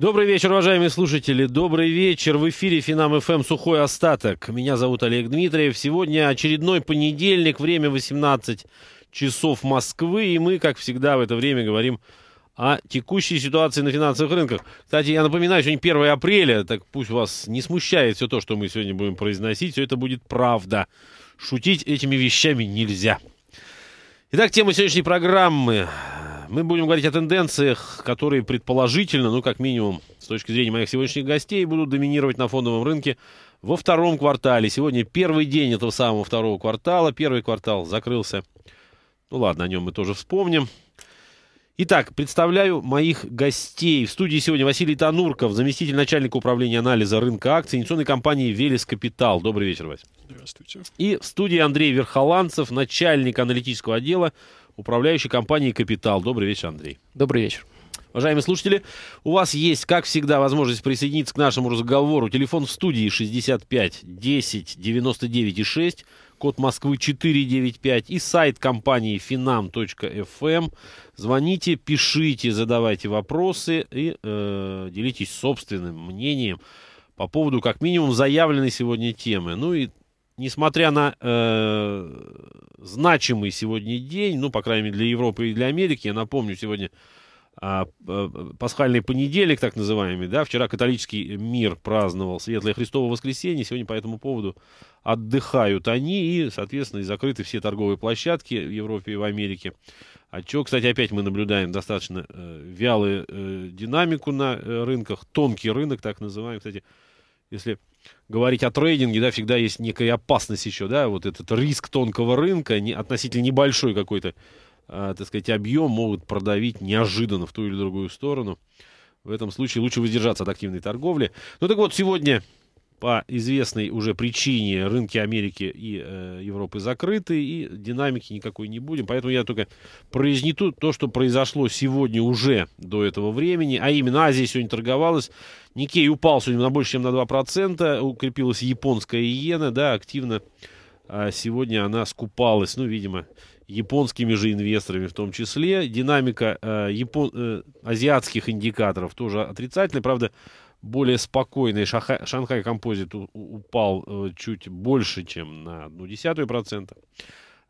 Добрый вечер, уважаемые слушатели. Добрый вечер. В эфире Финам ФМ «Сухой остаток». Меня зовут Олег Дмитриев. Сегодня очередной понедельник, время 18 часов Москвы. И мы, как всегда, в это время говорим о текущей ситуации на финансовых рынках. Кстати, я напоминаю, сегодня 1 апреля, так пусть вас не смущает все то, что мы сегодня будем произносить. Все это будет правда. Шутить этими вещами нельзя. Итак, тема сегодняшней программы мы будем говорить о тенденциях, которые предположительно, ну, как минимум, с точки зрения моих сегодняшних гостей, будут доминировать на фондовом рынке во втором квартале. Сегодня первый день этого самого второго квартала. Первый квартал закрылся. Ну ладно, о нем мы тоже вспомним. Итак, представляю моих гостей. В студии сегодня Василий Танурков, заместитель начальника управления анализа рынка акций инвестиционной компании «Велес Капитал». Добрый вечер, Вася. Здравствуйте. И в студии Андрей Верхоланцев, начальник аналитического отдела управляющий компанией «Капитал». Добрый вечер, Андрей. Добрый вечер. Уважаемые слушатели, у вас есть, как всегда, возможность присоединиться к нашему разговору. Телефон в студии 65 10 99 и 6, код Москвы 495 и сайт компании finam.fm. Эм. Звоните, пишите, задавайте вопросы и э, делитесь собственным мнением по поводу, как минимум, заявленной сегодня темы. Ну и несмотря на э, значимый сегодня день, ну, по крайней мере, для Европы и для Америки, я напомню, сегодня э, э, пасхальный понедельник, так называемый, да, вчера католический мир праздновал Светлое Христово воскресенье, сегодня по этому поводу отдыхают они, и, соответственно, и закрыты все торговые площадки в Европе и в Америке. А чего, кстати, опять мы наблюдаем достаточно э, вялую э, динамику на э, рынках, тонкий рынок, так называемый, кстати, если говорить о трейдинге, да, всегда есть некая опасность еще, да, вот этот риск тонкого рынка, не, относительно небольшой какой-то, э, так сказать, объем могут продавить неожиданно в ту или другую сторону. В этом случае лучше воздержаться от активной торговли. Ну так вот, сегодня по известной уже причине рынки Америки и э, Европы закрыты, и динамики никакой не будем. Поэтому я только произнесу то, что произошло сегодня уже до этого времени, а именно Азия сегодня торговалась Никей упал сегодня на больше, чем на 2%. Укрепилась японская иена, да, активно. А сегодня она скупалась, ну, видимо, японскими же инвесторами в том числе. Динамика э, япон, э, азиатских индикаторов тоже отрицательная. Правда, более спокойный. Шаха... Шанхай Композит упал э, чуть больше, чем на одну десятую процента.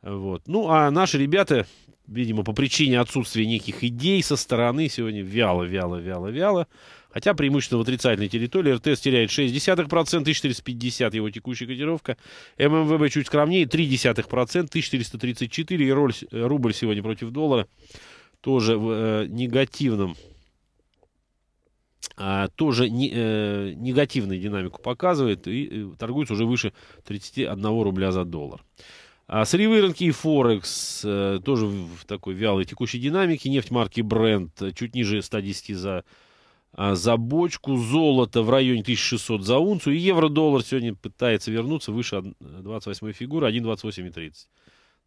Вот. Ну, а наши ребята, видимо, по причине отсутствия неких идей со стороны сегодня вяло, вяло, вяло, вяло. Хотя преимущественно в отрицательной территории РТС теряет 0,6%, 1450 его текущая котировка. ММВБ чуть скромнее, 0,3%, 1434. И роль, э, рубль сегодня против доллара тоже в э, негативном а, тоже не, э, негативную динамику показывает и э, торгуется уже выше 31 рубля за доллар. А сырьевые рынки и Форекс э, тоже в такой вялой текущей динамике. Нефть марки Brent чуть ниже 110 за, э, за бочку. Золото в районе 1600 за унцию. И евро-доллар сегодня пытается вернуться выше 28 фигуры 1,28,30.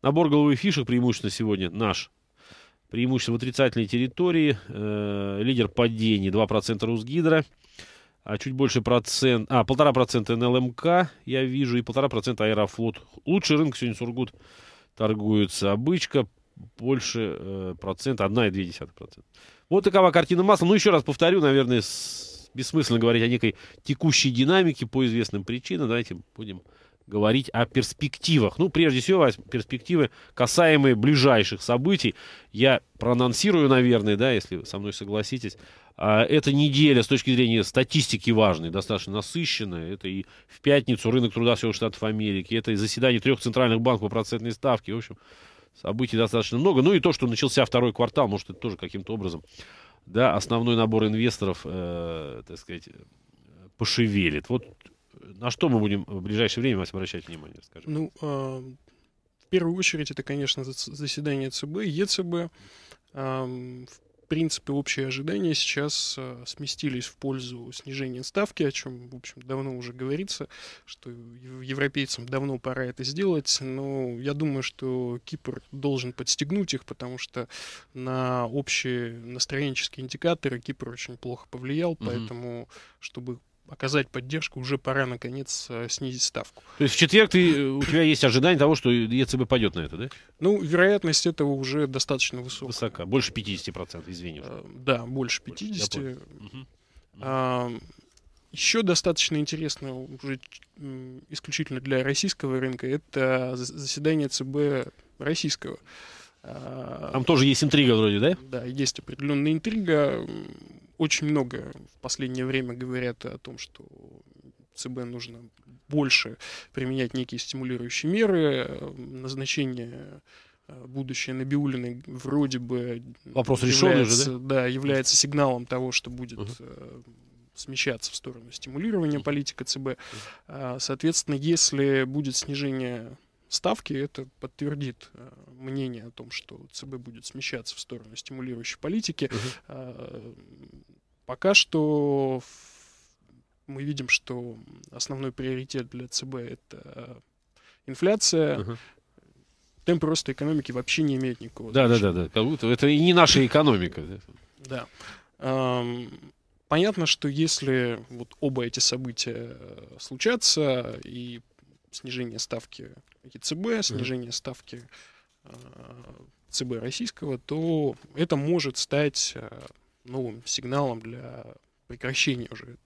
Набор головых фишек преимущественно сегодня наш преимущество в отрицательной территории, э, лидер падений 2% Русгидро, а чуть больше процент, а, полтора процента НЛМК я вижу и полтора процента Аэрофлот. Лучший рынок сегодня Сургут торгуется обычка, больше э, процента, 1,2%. Вот такова картина масла. Ну, еще раз повторю, наверное, с... бессмысленно говорить о некой текущей динамике по известным причинам. Давайте будем говорить о перспективах. Ну, прежде всего, перспективы, касаемые ближайших событий. Я проанонсирую, наверное, да, если со мной согласитесь. А, эта неделя с точки зрения статистики важной, достаточно насыщенная. Это и в пятницу рынок труда всего штатов Америки, это и заседание трех центральных банков по процентной ставке. В общем, событий достаточно много. Ну и то, что начался второй квартал, может, это тоже каким-то образом да, основной набор инвесторов, э, так сказать, э, пошевелит. Вот на что мы будем в ближайшее время обращать внимание, скажем? Ну, а, в первую очередь, это, конечно, заседание ЦБ, ЕЦБ. В принципе, общие ожидания сейчас а, сместились в пользу снижения ставки, о чем, в общем, давно уже говорится, что европейцам давно пора это сделать, но я думаю, что Кипр должен подстегнуть их, потому что на общие настроенческие индикаторы Кипр очень плохо повлиял, угу. поэтому, чтобы оказать поддержку, уже пора, наконец, э, снизить ставку. То есть в четверг ты, э, у тебя есть ожидание того, что ЕЦБ пойдет на это, да? Ну, вероятность этого уже достаточно высока. Высока, больше 50%, извини. Уже. Э, да, больше 50%. Больше, а, еще достаточно интересно, уже исключительно для российского рынка, это заседание ЦБ российского. А, Там тоже есть интрига вроде, да? Да, есть определенная интрига очень много в последнее время говорят о том, что ЦБ нужно больше применять некие стимулирующие меры, э, назначение э, будущее Набиулиной вроде бы вопрос решен уже, да? да, является сигналом того, что будет угу. Э, смещаться в сторону стимулирования политика ЦБ. А, соответственно, если будет снижение ставки, это подтвердит э, мнение о том, что ЦБ будет смещаться в сторону стимулирующей политики. Угу. Пока что мы видим, что основной приоритет для ЦБ это инфляция. Угу темп роста экономики вообще не имеет никакого да, значения. Да, да, да. Как будто это и не наша экономика. Да. Понятно, что если вот оба эти события случатся и снижение ставки ЕЦБ, снижение ставки э, ЦБ российского, то это может стать э, новым сигналом для прекращения уже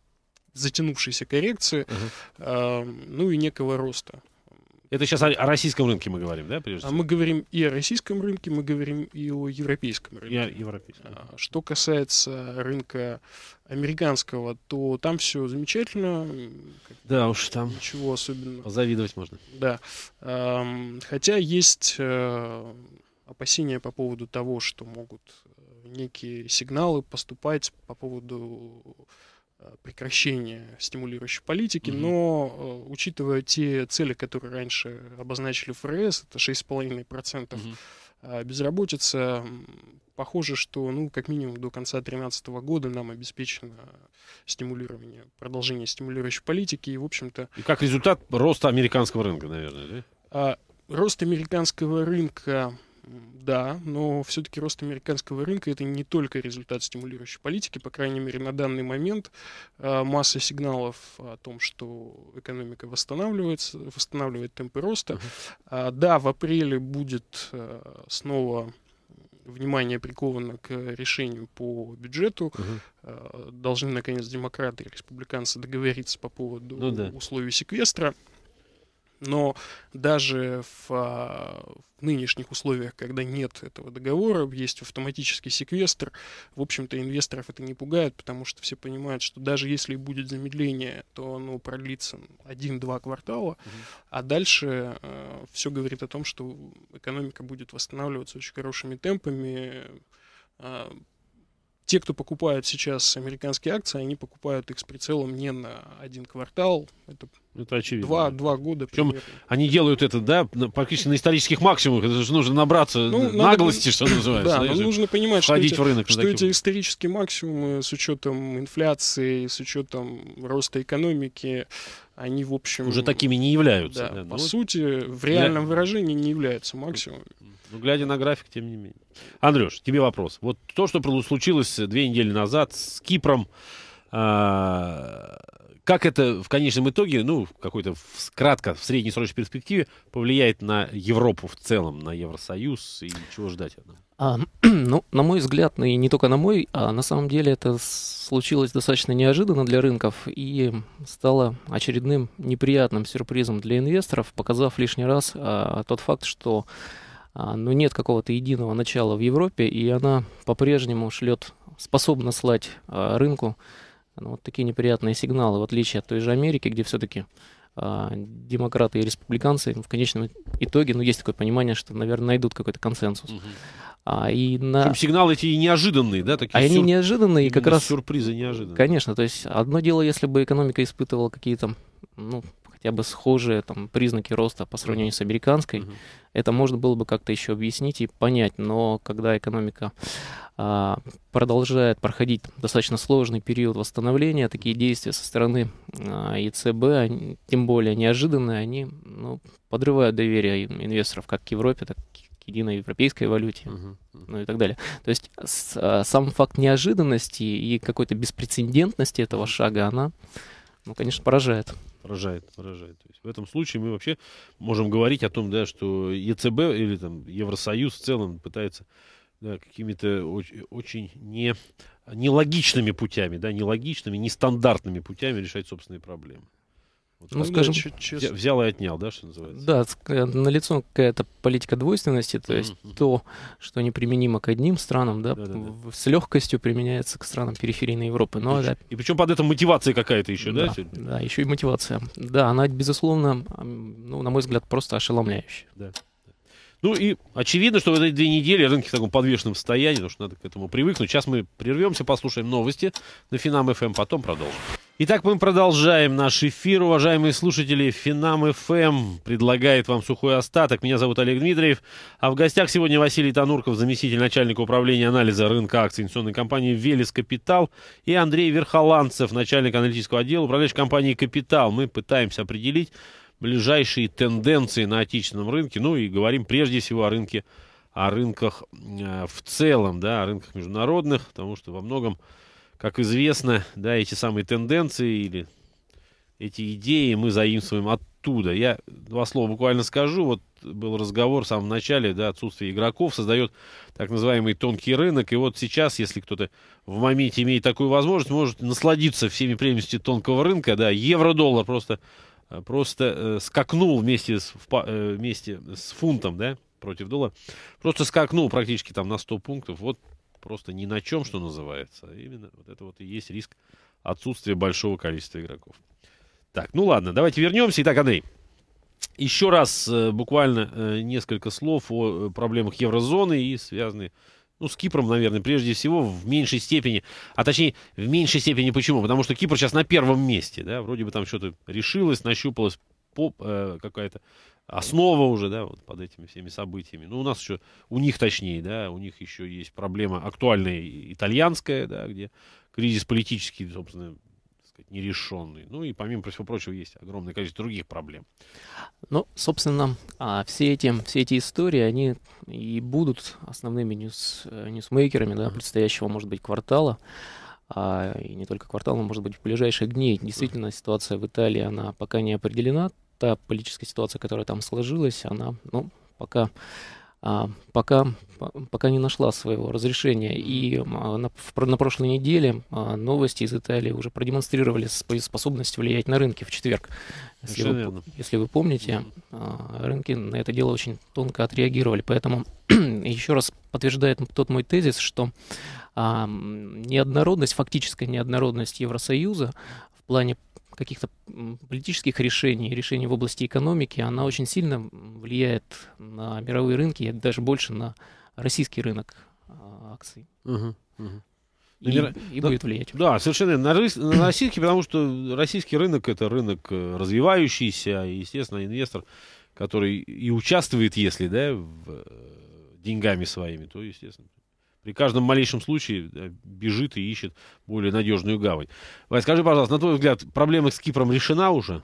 затянувшейся коррекции, uh-huh. ну и некого роста. Это сейчас о, о российском рынке мы говорим, да, прежде а всего? Мы говорим и о российском рынке, мы говорим и о европейском рынке. И о европейском. А, что касается рынка американского, то там все замечательно. Да уж, там ничего особенного. Завидовать можно. Да. Хотя есть э, опасения по поводу того, что могут э, некие сигналы поступать по поводу Э, прекращения стимулирующей политики, угу. но э, учитывая те цели, которые раньше обозначили ФРС, это 6,5% угу. Э, безработица, похоже, что ну, как минимум до конца 2013 года нам обеспечено стимулирование, продолжение стимулирующей политики. И, в общем-то... И как результат роста американского рынка, наверное, да? А, рост американского рынка да, но все-таки рост американского рынка это не только результат стимулирующей политики, по крайней мере на данный момент а, масса сигналов о том, что экономика восстанавливается, восстанавливает темпы роста. А, да, в апреле будет а, снова внимание приковано к решению по бюджету. Должны, наконец, демократы и республиканцы договориться по поводу ну условий секвестра. Но даже в, а, в нынешних условиях, когда нет этого договора, есть автоматический секвестр, в общем-то инвесторов это не пугает, потому что все понимают, что даже если будет замедление, то оно продлится один-два квартала, угу. а дальше э, все говорит о том, что экономика будет восстанавливаться очень хорошими темпами. Э, те, кто покупают сейчас американские акции, они покупают их с прицелом не на один квартал, это это очевидно. Два, два года. Причем они делают это, да, практически на исторических максимумах. Это же нужно набраться ну, наглости, надо, что называется. Да, но нужно понимать, что, эти, в рынок что эти исторические максимумы с учетом инфляции, с учетом роста экономики, они, в общем... Уже такими не являются. Да, да, по ну, сути, в реальном для... выражении не являются максимумами. Ну, глядя на график, тем не менее. Андрюш, тебе вопрос. Вот то, что случилось две недели назад с Кипром, а, как это в конечном итоге, ну, какой-то кратко, в среднесрочной перспективе повлияет на Европу в целом, на Евросоюз и чего ждать от нас? А, ну, на мой взгляд, ну и не только на мой, а на самом деле это случилось достаточно неожиданно для рынков и стало очередным неприятным сюрпризом для инвесторов, показав лишний раз а, тот факт, что а, но нет какого-то единого начала в Европе, и она по-прежнему шлет, способна слать а, рынку ну, вот такие неприятные сигналы, в отличие от той же Америки, где все-таки а, демократы и республиканцы в конечном итоге, ну, есть такое понимание, что, наверное, найдут какой-то консенсус. А, и на... Причем сигналы эти неожиданные, да? Такие а сюр... они неожиданные, и как раз... Сюрпризы неожиданные. Конечно, то есть одно дело, если бы экономика испытывала какие-то ну, хотя бы схожие там, признаки роста по сравнению с американской, mm-hmm. это можно было бы как-то еще объяснить и понять. Но когда экономика а, продолжает проходить достаточно сложный период восстановления, такие действия со стороны ЕЦБ, а, они, тем более неожиданные, они ну, подрывают доверие инвесторов как к Европе, так и единой европейской валюте, uh-huh. ну и так далее. То есть с, а, сам факт неожиданности и какой-то беспрецедентности этого шага, она, ну, конечно, поражает поражает, поражает. То есть в этом случае мы вообще можем говорить о том, да, что ЕЦБ или там Евросоюз в целом пытается да, какими-то очень, очень не, нелогичными путями, да, нелогичными, нестандартными путями решать собственные проблемы. Вот ну, скажем, взял и отнял, да, что называется? Да, э, на лицо какая-то политика двойственности, то есть mm-hmm. то, что неприменимо к одним странам, да, с легкостью применяется к странам периферийной Европы. Но, и, да, и причем под это мотивация какая-то еще, да? Да, да, еще и мотивация. Да, она, безусловно, ну, на мой взгляд, просто ошеломляющая. Да. Ну и очевидно, что в эти две недели рынки в таком подвешенном состоянии, потому что надо к этому привыкнуть. Сейчас мы прервемся, послушаем новости на Финам ФМ, эм, потом продолжим. Итак, мы продолжаем наш эфир. Уважаемые слушатели, Финам ФМ эм предлагает вам сухой остаток. Меня зовут Олег Дмитриев. А в гостях сегодня Василий Танурков, заместитель начальника управления анализа рынка акций инвестиционной компании «Велес Капитал» и Андрей Верхоланцев, начальник аналитического отдела управляющей компании «Капитал». Мы пытаемся определить, ближайшие тенденции на отечественном рынке, ну и говорим прежде всего о рынке, о рынках э, в целом, да, о рынках международных, потому что во многом, как известно, да, эти самые тенденции или эти идеи мы заимствуем оттуда. Я два слова буквально скажу. Вот был разговор в самом начале, да, отсутствие игроков создает так называемый тонкий рынок. И вот сейчас, если кто-то в моменте имеет такую возможность, может насладиться всеми премиями тонкого рынка, да, евро-доллар просто Э, просто э, скакнул вместе с, в, э, вместе с фунтом, да, против доллара, просто скакнул практически там на 100 пунктов, вот просто ни на чем, что называется. Именно вот это вот и есть риск отсутствия большого количества игроков. Так, ну ладно, давайте вернемся. Итак, Андрей, еще раз э, буквально э, несколько слов о э, проблемах еврозоны и связанные ну, с Кипром, наверное, прежде всего, в меньшей степени. А точнее, в меньшей степени почему? Потому что Кипр сейчас на первом месте, да, вроде бы там что-то решилось, нащупалось поп, э, какая-то основа уже, да, вот под этими всеми событиями. Ну, у нас еще, у них точнее, да, у них еще есть проблема актуальная итальянская, да, где кризис политический, собственно, сказать, нерешенный. Ну и помимо всего прочего есть огромное количество других проблем. Ну, собственно, а, все эти, все эти истории, они и будут основными ньюс, э, ньюсмейкерами да, предстоящего, может быть, квартала. А, и не только квартал, но, может быть, в ближайшие дни. Действительно, ситуация в Италии, она пока не определена. Та политическая ситуация, которая там сложилась, она, ну, пока а, пока, пока не нашла своего разрешения. И а, на, на прошлой неделе а, новости из Италии уже продемонстрировали способность влиять на рынки в четверг. Если, вы, если вы помните, рынки на это дело очень тонко отреагировали. Поэтому еще раз подтверждает тот мой тезис, что неоднородность, фактическая неоднородность Евросоюза в плане каких-то политических решений, решений в области экономики, она очень сильно влияет на мировые рынки, и даже больше на российский рынок а, акций. Угу, угу. И, Мир... Ну, и да, будет влиять. Да, совершенно на, на российский, потому что российский рынок это рынок э, развивающийся, и, естественно, инвестор, который и участвует, если, да, в, э, деньгами своими, то, естественно, при каждом малейшем случае э, бежит и ищет более надежную гавань. Вась, скажи, пожалуйста, на твой взгляд, проблема с Кипром решена уже?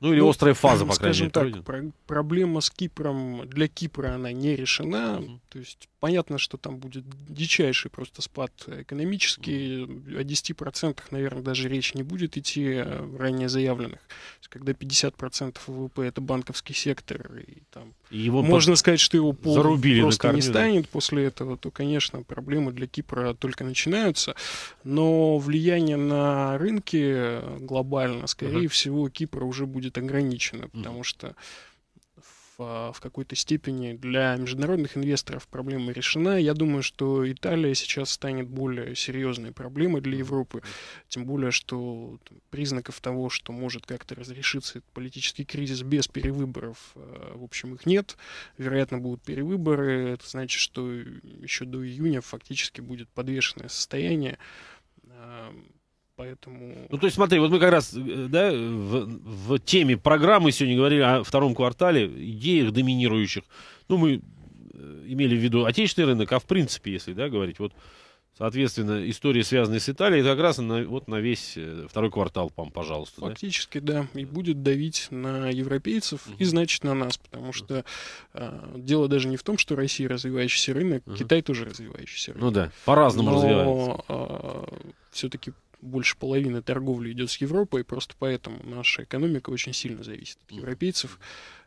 Ну или ну, острая фаза, по крайней мере. Скажем так, про- проблема с Кипром для Кипра она не решена. Угу. То есть Понятно, что там будет дичайший просто спад экономический. О 10%, наверное, даже речь не будет идти э, ранее заявленных. Есть, когда 50% ВВП это банковский сектор, и там его можно под... сказать, что его пол зарубили просто не станет после этого, то, конечно, проблемы для Кипра только начинаются. Но влияние на рынки э, глобально, скорее uh-huh. всего, Кипра уже будет ограничено, потому uh-huh. что Э, в какой-то степени для международных инвесторов проблема решена. Я думаю, что Италия сейчас станет более серьезной проблемой для Европы, тем более, что признаков того, что может как-то разрешиться этот политический кризис без перевыборов, э, в общем, их нет. Вероятно, будут перевыборы. Это значит, что еще до июня фактически будет подвешенное состояние поэтому... Ну, то есть, смотри, вот мы как раз э, да, в, в теме программы сегодня говорили о втором квартале, идеях доминирующих. Ну, мы э, имели в виду отечественный рынок, а в принципе, если да, говорить, вот, соответственно, история, связанная с Италией, это как раз на, вот на весь э, второй квартал, пам, пожалуйста. Фактически, да? да, и будет давить на европейцев угу. и, значит, на нас, потому что э, дело даже не в том, что Россия развивающийся рынок, угу. Китай тоже развивающийся ну рынок. Ну да, по-разному развивается. Э, а, все-таки больше половины торговли идет с Европой, и просто поэтому наша экономика очень сильно зависит от европейцев.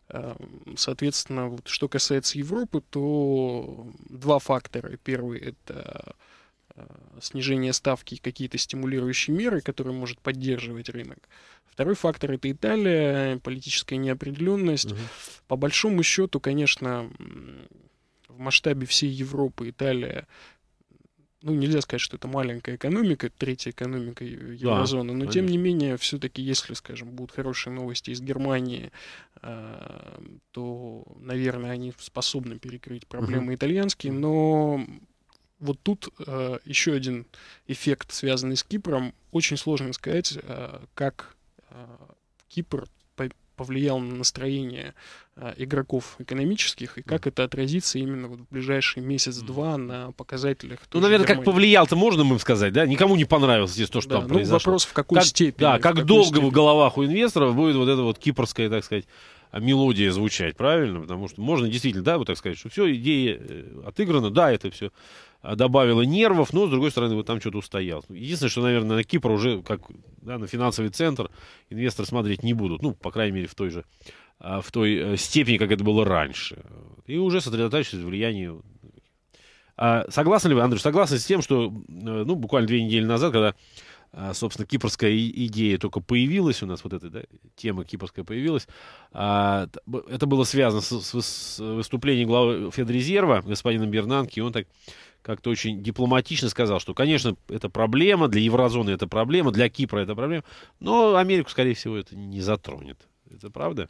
Эм, соответственно, вот что касается Европы, то два фактора. Первый — это э, снижение ставки и какие-то стимулирующие меры, которые может поддерживать рынок. Второй фактор это Италия, политическая неопределенность. Угу. По большому счету, конечно, в масштабе всей Европы Италия ну, нельзя сказать, что это маленькая экономика, третья экономика еврозоны, да, но конечно. тем не менее, все-таки, если, скажем, будут хорошие новости из Германии, а, то, наверное, они способны перекрыть проблемы угу. итальянские, но вот тут а, еще один эффект, связанный с Кипром. Очень сложно сказать, а, как Кипр повлиял на настроение э, игроков экономических, и как это отразится именно вот в ближайший месяц-два на показателях. Ну, наверное, Германии. как повлиял-то, можно им сказать, да? Никому не понравилось здесь то, что да, там ну, произошло. вопрос, в какой как, степени. Да, как какой долго степени. в головах у инвесторов будет вот эта вот кипрская, так сказать, мелодия звучать, правильно? Потому что можно действительно, да, вот так сказать, что все, идея э, отыграна, да, это все а, добавило нервов, но, с другой стороны, вот там что-то устоял. Единственное, что, наверное, на Кипр уже, как да, на финансовый центр, инвесторы смотреть не будут. Ну, по крайней мере, в той же а, в той э, степени, как это было раньше. И уже сосредотачиваются влияние. а согласны ли вы, Андрюш, согласны с тем, что э, ну, буквально две недели назад, когда, а, собственно, кипрская идея только появилась у нас, вот эта да, тема кипрская появилась, это было связано с, выступлением главы Федрезерва, господина Бернанки, и он так как-то очень дипломатично сказал, что, конечно, это проблема, для еврозоны это проблема, для Кипра это проблема, но Америку, скорее всего, это не затронет. Это правда?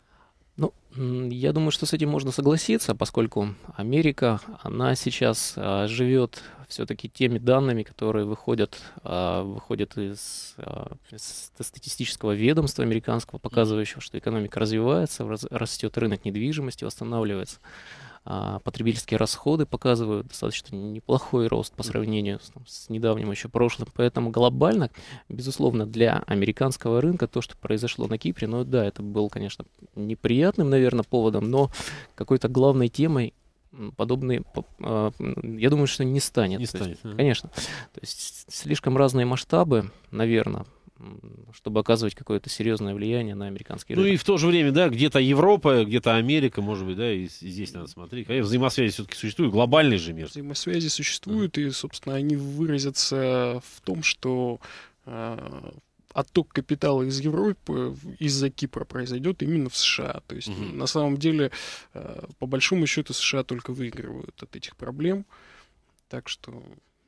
Ну, я думаю, что с этим можно согласиться, поскольку Америка, она сейчас а, живет все-таки теми данными, которые выходят, а, выходят из, а, из статистического ведомства американского, показывающего, что экономика развивается, растет рынок недвижимости, восстанавливается. А, потребительские расходы показывают достаточно неплохой рост по сравнению с, там, с недавним еще прошлым. Поэтому глобально, безусловно, для американского рынка то, что произошло на Кипре, ну да, это был, конечно, неприятным, наверное, поводом, но какой-то главной темой подобные, а, я думаю, что не станет. Не станет. Есть, Конечно. То есть слишком разные масштабы, наверное, чтобы оказывать какое-то серьезное влияние на американский ну рынок. Ну и в то же время, да, где-то Европа, где-то Америка, может быть, да, и здесь надо смотреть. Конечно, взаимосвязи все-таки существуют, глобальный же мир. Взаимосвязи существуют, mm. и, собственно, они выразятся в том, что э, отток капитала из Европы, из-за Кипра произойдет именно в США. То есть, mm-hmm. на самом деле, э, по большому счету, США только выигрывают от этих проблем. Так что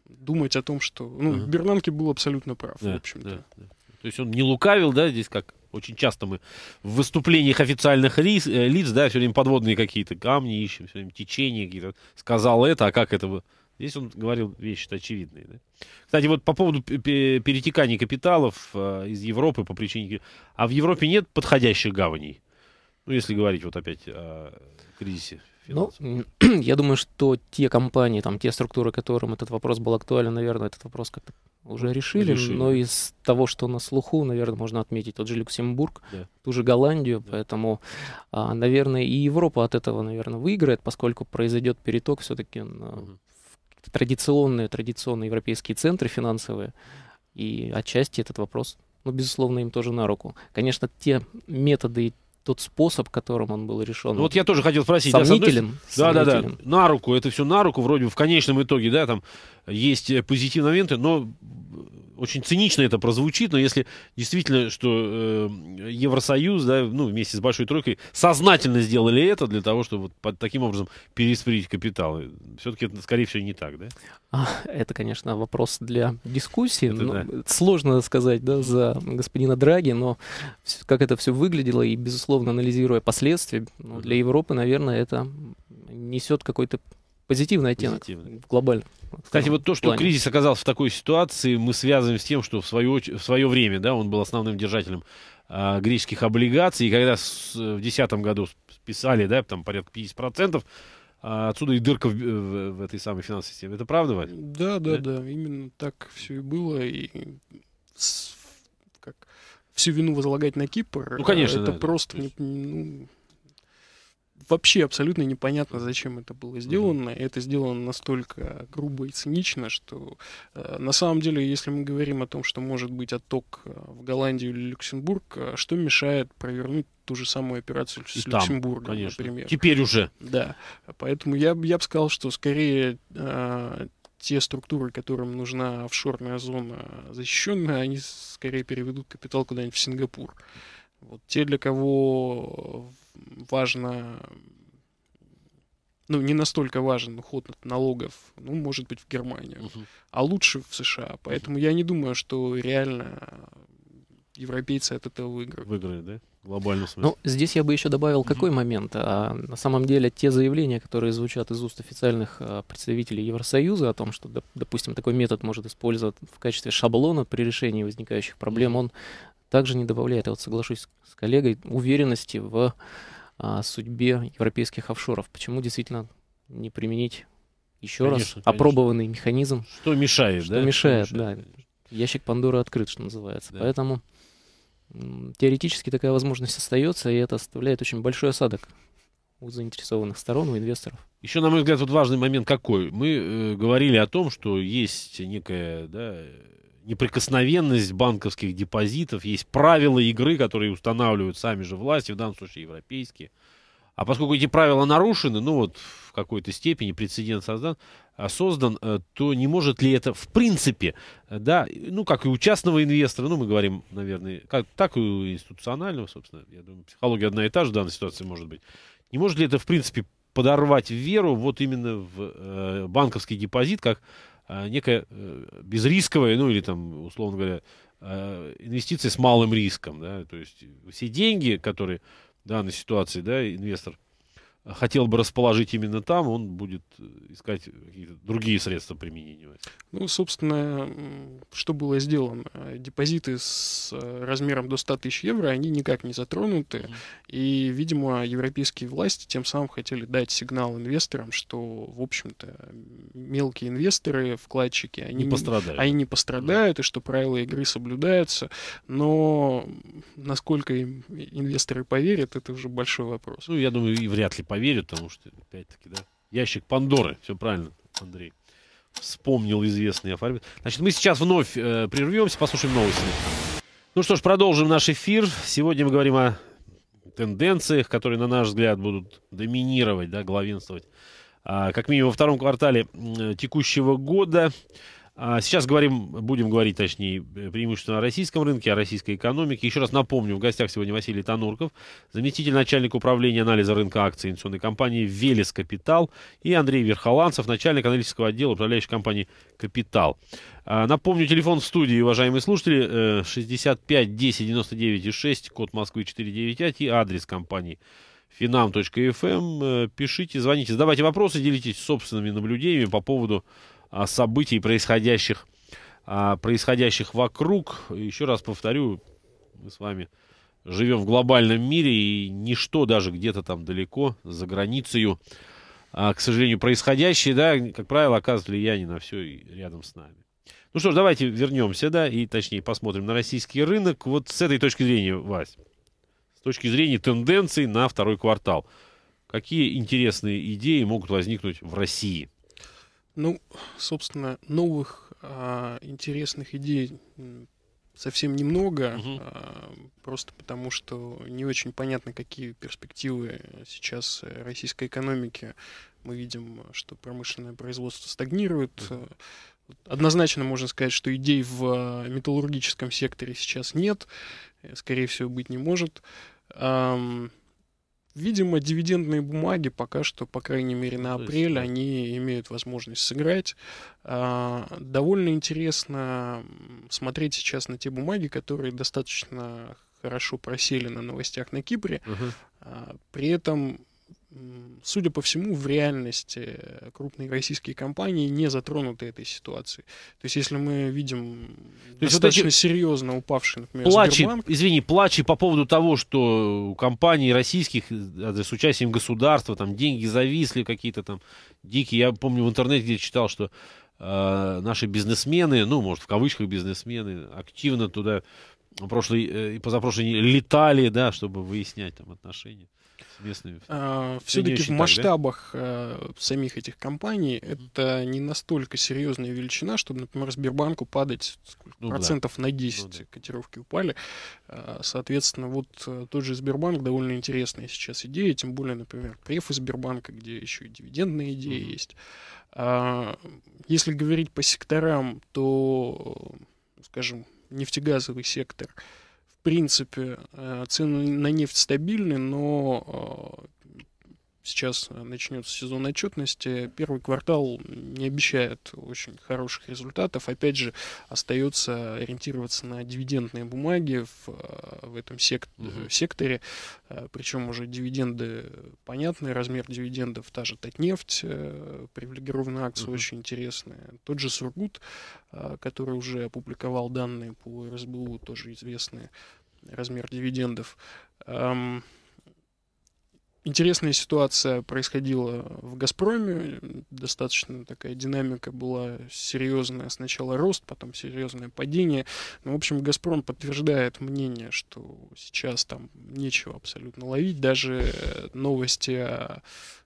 думать о том, что... Ну, ага. Бернанки был абсолютно прав, да, в общем-то. Да, да. То есть он не лукавил, да, здесь как очень часто мы в выступлениях официальных лиц, э, лиц да, все время подводные какие-то камни ищем, все время течения какие-то. Сказал это, а как это было? Здесь он говорил вещи-то очевидные. Да? Кстати, вот по поводу перетекания капиталов э, из Европы по причине... А в Европе нет подходящих гаваней? Ну, если говорить вот опять о кризисе финансовых? Ну, я думаю, что те компании, там, те структуры, которым этот вопрос был актуален, наверное, этот вопрос как-то уже решили, решили. Но из того, что на слуху, наверное, можно отметить тот же Люксембург, да. ту же Голландию. Да. Поэтому, а, наверное, и Европа от этого, наверное, выиграет, поскольку произойдет переток все-таки угу. в традиционные, традиционные европейские центры финансовые. И отчасти этот вопрос, ну, безусловно, им тоже на руку. Конечно, те методы и тот способ, которым он был решен. Ну, вот я тоже хотел спросить. Сомнителен. Да, да, да, да. На руку, это все на руку, вроде в конечном итоге, да, там есть э, позитивные моменты, но очень цинично это прозвучит, но если действительно, что э, Евросоюз, да, ну, вместе с Большой Тройкой сознательно сделали это для того, чтобы вот под, таким образом пересприть капиталы, э, все-таки это, скорее всего, не так, да? А, это, конечно, вопрос для дискуссии. Это, но, да. Сложно сказать, да, за господина Драги, но как это все выглядело, и, безусловно, анализируя последствия, ну, для Европы, наверное, это несет какой-то позитивный оттенок позитивный. глобально. Кстати, вот то, что плане. кризис оказался в такой ситуации, мы связываем с тем, что в свое, в свое время да, он был основным держателем э, греческих облигаций, и когда с, в 2010 году списали да, там порядка 50%, а отсюда и дырка в, в, в этой самой финансовой системе. Это правда, Вадим? Да, да, да, да. Именно так все и было. И с, как, всю вину возлагать на Кипр. Ну, конечно. А это да, просто да. Не, ну, вообще абсолютно непонятно, зачем это было сделано. Mm-hmm. Это сделано настолько грубо и цинично, что э, на самом деле, если мы говорим о том, что может быть отток э, в Голландию или Люксембург, э, что мешает провернуть ту же самую операцию с Там, Люксембургом, конечно. например. Теперь уже. Да. Поэтому я, я бы сказал, что скорее э, те структуры, которым нужна офшорная зона защищенная, они скорее переведут капитал куда-нибудь в Сингапур. Вот те, для кого важно ну, не настолько важен уход от налогов, ну, может быть, в Германию, uh-huh. а лучше в США. Поэтому uh-huh. я не думаю, что реально европейцы от этого выиграют. Выиграют, да? Глобально смысле. Ну, здесь я бы еще добавил uh-huh. какой момент. А, на самом деле, те заявления, которые звучат из уст официальных а, представителей Евросоюза о том, что, допустим, такой метод может использовать в качестве шаблона при решении возникающих проблем, uh-huh. он также не добавляет, я вот соглашусь с коллегой, уверенности в а, судьбе европейских офшоров. Почему действительно не применить еще конечно, раз конечно. механизм? Что мешает, что да? Мешает, что мешает, да. Ящик Пандоры открыт, что называется. Да. Поэтому теоретически такая возможность остается, и это оставляет очень большой осадок у заинтересованных сторон, у инвесторов. Еще, на мой взгляд, вот важный момент какой. Мы э, говорили о том, что есть некая да, неприкосновенность банковских депозитов, есть правила игры, которые устанавливают сами же власти, в данном случае европейские. А поскольку эти правила нарушены, ну вот в какой-то степени прецедент создан, а, создан, э, то не может ли это в принципе, э, да, ну как и у частного инвестора, ну мы говорим, наверное, как, так и у институционального, собственно, я думаю, психология одна и та же в данной ситуации может быть, не может ли это в принципе подорвать веру вот именно в э, банковский депозит как Э, некая э, безрисковая, ну или там, условно говоря, э, инвестиции с малым риском, да, то есть все деньги, которые в данной ситуации, да, инвестор хотел бы расположить именно там, он будет э, искать какие-то другие средства применения. Ну, собственно, что было сделано? Депозиты с э, размером до 100 тысяч евро, они никак не затронуты. Mm. И, видимо, европейские власти тем самым хотели дать сигнал инвесторам, что, в общем-то, мелкие инвесторы, вкладчики, они не пострадают, они не пострадают mm. и что правила игры соблюдаются. Но насколько им инвесторы поверят, это уже большой вопрос. Ну, я думаю, и вряд ли поверят поверю, потому что, опять-таки, да, ящик Пандоры, все правильно, Андрей вспомнил известный афоризм. Значит, мы сейчас вновь э, прервемся, послушаем новости. Ну что ж, продолжим наш эфир. Сегодня мы говорим о тенденциях, которые, на наш взгляд, будут доминировать, да, главенствовать, а, как минимум во втором квартале э, текущего года. А сейчас говорим, будем говорить, точнее, преимущественно о российском рынке, о российской экономике. Еще раз напомню, в гостях сегодня Василий Танурков, заместитель начальника управления анализа рынка акций инвестиционной компании «Велес Капитал» и Андрей Верхоланцев, начальник аналитического отдела управляющей компании «Капитал». А, напомню, телефон в студии, уважаемые слушатели, 65 10 99 6, код Москвы 495 и адрес компании finam.fm. Эм». Э, пишите, звоните, задавайте вопросы, делитесь собственными наблюдениями по поводу а, событий, происходящих, а, происходящих вокруг. Еще раз повторю, мы с вами живем в глобальном мире, и ничто даже где-то там далеко, за границей, а, к сожалению, происходящее, да, как правило, оказывает влияние на все рядом с нами. Ну что ж, давайте вернемся, да, и точнее посмотрим на российский рынок. Вот с этой точки зрения, Вась, с точки зрения тенденций на второй квартал. Какие интересные идеи могут возникнуть в России – ну, собственно, новых а, интересных идей совсем немного, угу. а, просто потому что не очень понятно, какие перспективы сейчас российской экономики. Мы видим, что промышленное производство стагнирует. Угу. Однозначно можно сказать, что идей в а, металлургическом секторе сейчас нет, э, скорее всего, быть не может. Видимо, дивидендные бумаги пока что, по крайней мере, на апрель есть... они имеют возможность сыграть. А, довольно интересно смотреть сейчас на те бумаги, которые достаточно хорошо просели на новостях на Кипре. Угу. При этом Судя по всему, в реальности э, крупные российские компании не затронуты этой ситуацией. То есть, если мы видим То достаточно вот эти... серьезно упавший, например, плачи, Сбербанк... Извини, плачи по поводу того, что у компаний российских э, а, с участием государства там деньги зависли какие-то там дикие. Я помню в интернете где читал, что э, наши бизнесмены, ну, может, в кавычках бизнесмены, активно туда прошлый э, и позапрошлый летали, да, чтобы выяснять там отношения местными. А, Все-таки в масштабах да? Э, самих этих компаний mm-hmm. это не настолько серьезная величина, чтобы, например, Сбербанку падать сколько, ну, процентов да. на 10 ну, да. котировки упали. А, соответственно, вот э, тот же Сбербанк довольно интересная сейчас идея, тем более, например, префы Сбербанка, где еще и дивидендные идеи mm-hmm. есть. А, если говорить по секторам, то, скажем, нефтегазовый сектор – принципе, э, цены на нефть стабильны, но э, Сейчас э, начнется сезон отчетности. Первый квартал не обещает очень хороших результатов. Опять же, остается ориентироваться на дивидендные бумаги в, э, в этом сект угу. секторе. Причем уже дивиденды понятны, размер дивидендов, та же Татнефть, привилегированная акция угу. очень интересная. Тот же Сургут, который уже опубликовал данные по РСБУ, тоже известные размер дивидендов. Эм, Интересная ситуация происходила в «Газпроме». Достаточно такая динамика была серьезная. Сначала рост, потом серьезное падение. Ну, в общем, «Газпром» подтверждает мнение, что сейчас там нечего абсолютно ловить. Даже э, новости о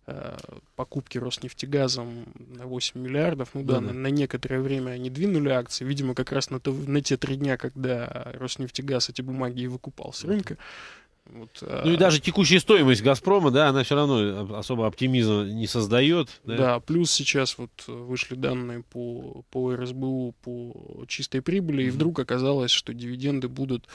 э, покупки Роснефтегазом на 8 миллиардов. Ну да, да, На, на некоторое время они двинули акции. Видимо, как раз на, то, на те три дня, когда Роснефтегаз эти бумаги и выкупал с рынка. Вот, ну и а, даже текущая стоимость «Газпрома», да, она все равно особо оптимизма не создает. Да, да плюс сейчас вот вышли данные по, по РСБУ по чистой прибыли, mm-hmm. и вдруг оказалось, что дивиденды будут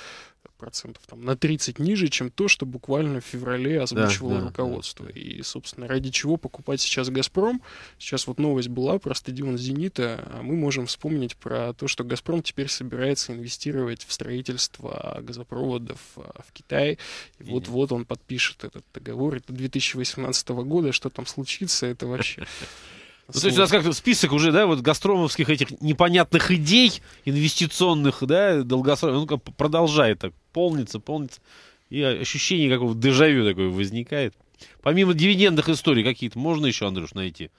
процентов там, на 30 ниже, чем то, что буквально в феврале озвучивало да, да, руководство. Да, И, собственно, ради чего покупать сейчас «Газпром»? Сейчас вот новость была про стадион «Зенита», а мы можем вспомнить про то, что «Газпром» теперь собирается инвестировать в строительство газопроводов а, в Китай. и вот-вот он подпишет этот договор. Это 2018 года, что там случится, это вообще... Ну, то есть у нас как-то список уже, да, вот гастромовских этих непонятных идей инвестиционных, да, долгосрочных, ну, как продолжает так, полнится, полнится. И ощущение какого-то дежавю такое возникает. Помимо дивидендных историй какие-то можно еще, Андрюш, найти?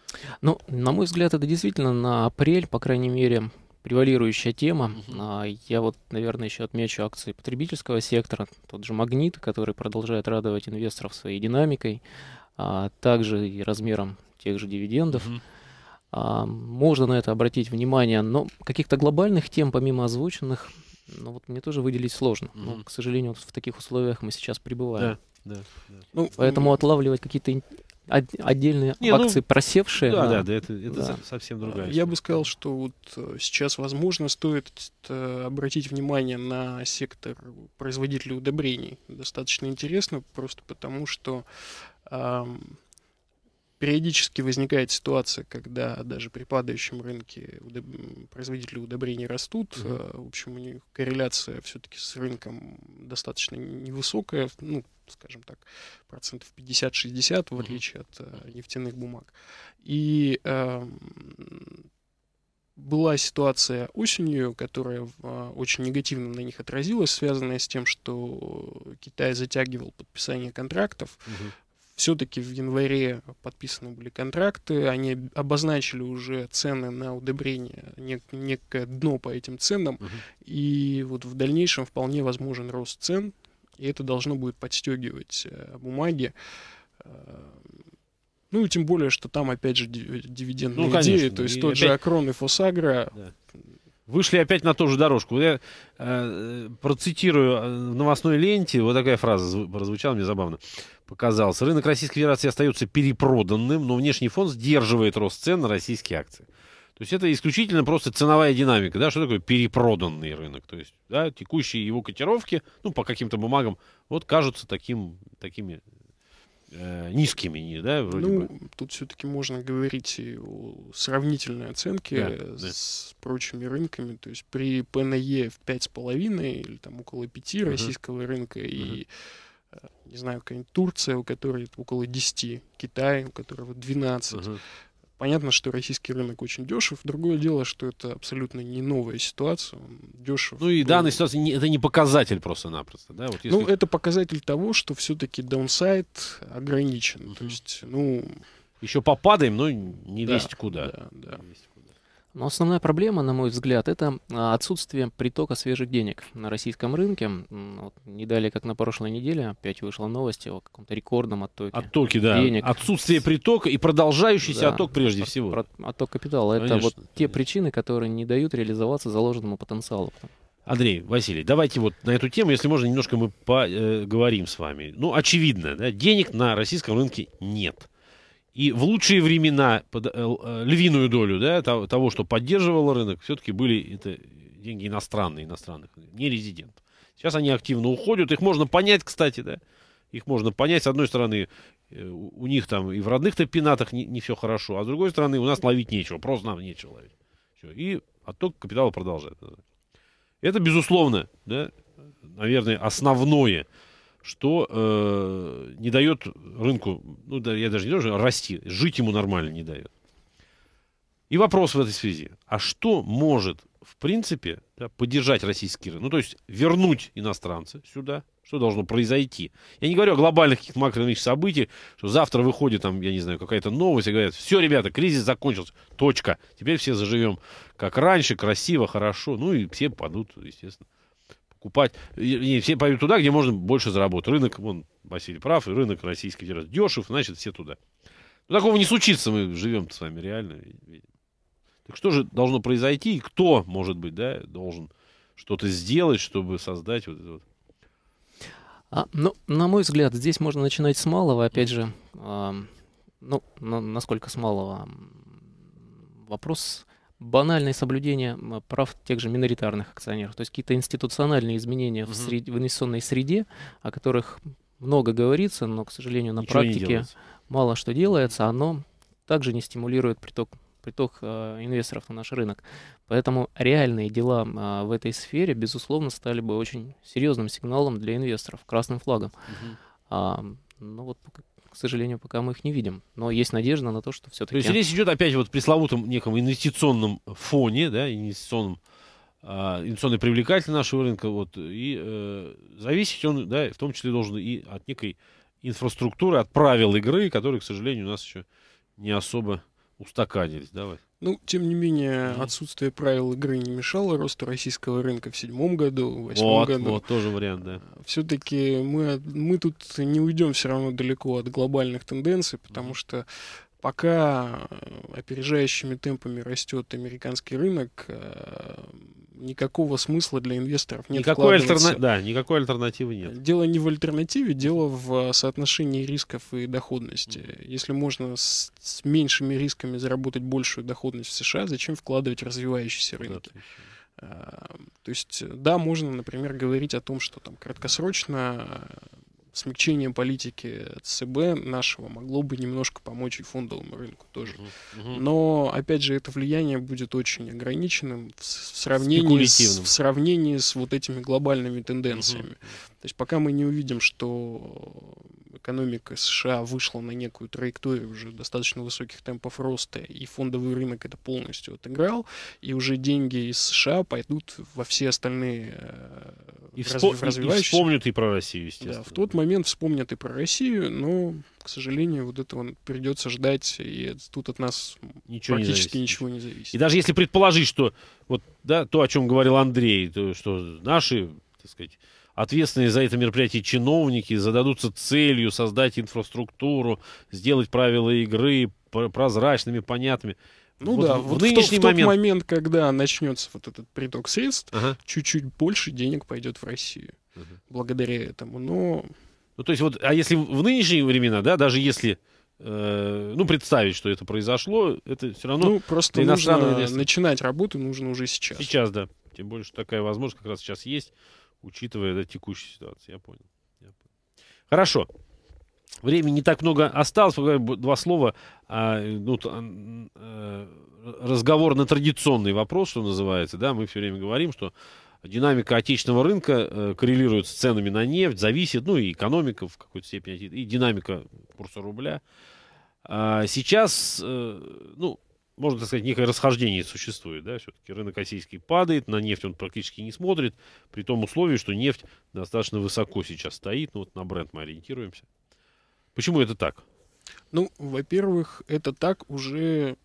Ну, на мой взгляд, это действительно на апрель, по крайней мере, превалирующая тема. uh Я вот, наверное, еще отмечу акции потребительского сектора, тот же «Магнит», который продолжает радовать инвесторов своей динамикой, а также и размером тех же дивидендов. uh а, можно на это обратить внимание, но каких-то глобальных тем, помимо озвученных, ну вот мне тоже выделить сложно. Но, ну, к сожалению, вот в таких условиях мы сейчас пребываем. Да, да, да. Ну, Поэтому ну, отлавливать какие-то отдельные не, ну, акции ну, просевшие. Да, да, да, это, это да. совсем другая. Я бы сказал, что вот э, сейчас, возможно, стоит э, обратить внимание на сектор производителей удобрений. Достаточно интересно, просто потому что эм, периодически возникает ситуация, когда даже при падающем рынке производители удобрений растут. Mm-hmm. В общем, у них корреляция все-таки с рынком достаточно невысокая, ну, скажем так, процентов 50-60, в отличие mm-hmm. от э, нефтяных бумаг. И э, была ситуация осенью, которая э, очень негативно на них отразилась, связанная с тем, что Китай затягивал подписание контрактов. Угу. Все-таки в январе подписаны были контракты, они обозначили уже цены на удобрение, нек- некое дно по этим ценам, угу. и вот в дальнейшем вполне возможен рост цен, и это должно будет подстегивать э, бумаги. Э, ну и тем более, что там опять же дивидендные ну, конечно. идеи, то есть и тот опять... же Акрон и Фосагра. Да. Вышли опять на ту же дорожку. Вот Я э, процитирую э, в новостной ленте, вот такая фраза прозвучала мне забавно показался. Рынок Российской Федерации остается перепроданным, но внешний фон сдерживает рост цен на российские акции. То есть это исключительно просто ценовая динамика, да, что такое перепроданный рынок, то есть, да, текущие его котировки, ну, по каким-то бумагам, вот кажутся таким, такими э, низкими, не, да, вроде ну, бы. тут все-таки можно говорить и о сравнительной оценке да, с да. прочими рынками, то есть при ПНЕ в 5,5 или там около 5 угу. российского рынка угу. и Э, не знаю, какая-нибудь Турция, у которой около 10, Китай, у которого 12. Угу. Понятно, что российский рынок очень дешев. Другое дело, что это абсолютно не новая ситуация. Он дешев. Ну и был... данная ситуация не, это не показатель просто-напросто, да? Вот если... Ну, это показатель того, что все-таки даунсайд ограничен. Угу. То есть, ну. Еще попадаем, но не да, весть куда. Да, да. Не весть куда. Но основная проблема, на мой взгляд, это а, отсутствие притока свежих денег на российском рынке. Вот не далее, как на прошлой неделе, опять вышла новость о каком-то рекордном оттоке. Оттоке, да. Денег. Отсутствие притока и продолжающийся да. отток прежде От, всего. Про, отток капитала. Конечно, это вот конечно. те причины, которые не дают реализоваться заложенному потенциалу. Андрей, Василий, давайте вот на эту тему, если можно, немножко мы поговорим э, с вами. Ну, очевидно, да, денег на российском рынке нет. И в лучшие времена под, э, э львиную долю да, того, того, что поддерживал рынок, все-таки были это деньги иностранные, иностранных, не резидентов. Сейчас они активно уходят. Их можно понять, кстати, да. Их можно понять. С одной стороны, э, у них там и в родных-то пенатах не, не все хорошо, а с другой стороны, у нас ловить нечего, просто нам нечего ловить. Все. И отток капитала продолжает. Это, безусловно, да, наверное, основное что э, не дает рынку, ну да, я даже не должен, а расти, жить ему нормально не дает. И вопрос в этой связи. А что может, в принципе, да, поддержать российский рынок? Ну, то есть вернуть иностранца сюда? Что должно произойти? Я не говорю о глобальных каких-то макроэкономических событиях, что завтра выходит там, я не знаю, какая-то новость и говорят, все, ребята, кризис закончился, точка. Теперь все заживем как раньше, красиво, хорошо. Ну и все падут, естественно покупать. не все пойдут туда, где можно больше заработать. Рынок, вон, Василий прав, рынок российский дешев, значит, все туда. Но ну, такого не случится, мы живем с вами реально. Так что же должно произойти, и кто, может быть, да, должен что-то сделать, чтобы создать вот это вот? А, ну, на мой взгляд, здесь можно начинать с малого, опять же, э, ну, на, насколько с малого, вопрос банальное соблюдение прав тех же миноритарных акционеров, то есть какие-то институциональные изменения mm-hmm. в, сред... в инвестиционной среде, о которых много говорится, но, к сожалению, на Ничего практике мало что делается, оно также не стимулирует приток приток э, инвесторов на наш рынок. Поэтому реальные дела э, в этой сфере, безусловно, стали бы очень серьезным сигналом для инвесторов, красным флагом. Угу. А, ну вот к сожалению, пока мы их не видим. Но есть надежда на то, что все-таки... То есть речь идет опять вот при пресловутом неком инвестиционном фоне, да, инвестиционном а, инвестиционной привлекательности нашего рынка, вот, и э, зависеть он, да, в том числе должен и от некой инфраструктуры, от правил игры, которые, к сожалению, у нас еще не особо устаканились, давай. Ну, тем не менее, отсутствие правил игры не мешало росту российского рынка в седьмом году, в восьмом вот, году. Вот, тоже вариант, да. А, Все-таки мы, мы тут не уйдем все равно далеко от глобальных тенденций, потому mm. что Пока э, опережающими темпами растет американский рынок, э, никакого смысла для инвесторов нет. Никакой, альтерна... да, никакой альтернативы нет. Дело не в альтернативе, дело в э, соотношении рисков и доходности. Если можно с, с меньшими рисками заработать большую доходность в США, зачем вкладывать в развивающиеся рынки? То есть, да, можно, например, говорить о том, что там краткосрочно смягчение политики ЦБ нашего могло бы немножко помочь и фондовому рынку тоже. Угу. Но, опять же, это влияние будет очень ограниченным в, сравнении, с, в сравнении с вот этими глобальными тенденциями. Угу. То есть пока мы не увидим, что экономика США вышла на некую траекторию уже достаточно высоких темпов роста, и фондовый рынок это полностью отыграл, и уже деньги из США пойдут во все остальные э, и, разв... развивающиеся. и вспомнят и про Россию, естественно. Да, в тот момент вспомнят и про Россию, но, к сожалению, вот этого придется ждать, и тут от нас ничего практически не ничего не зависит. И даже если предположить, что вот да, то, о чем говорил Андрей, то, что наши, так сказать, ответственные за это мероприятие чиновники зададутся целью создать инфраструктуру, сделать правила игры прозрачными, понятными. Ну вот да, в, вот в, тот, в тот момент... когда начнется вот этот приток средств, ага. чуть-чуть больше денег пойдет в Россию ага. благодаря этому. Но... Ну то есть вот, а если в нынешние времена, да, даже если э, ну, представить, что это произошло, это все равно... Ну, просто нужно начинать работу нужно уже сейчас. Сейчас, да. Тем более, что такая возможность как раз сейчас есть учитывая да, текущую ситуацию. Я понял. Я понял. Хорошо. Времени не так много осталось. Два слова. А, ну, а, разговор на традиционный вопрос, что называется. Да? Мы все время говорим, что динамика отечественного рынка э, коррелирует с ценами на нефть, зависит, ну и экономика в какой-то степени, и динамика курса рубля. А сейчас, э, ну, можно так сказать, некое расхождение существует, да, все-таки рынок российский падает, на нефть он практически не смотрит, при том условии, что нефть достаточно высоко сейчас стоит, ну вот на бренд мы ориентируемся. Почему это так? Ну, во-первых, это так уже...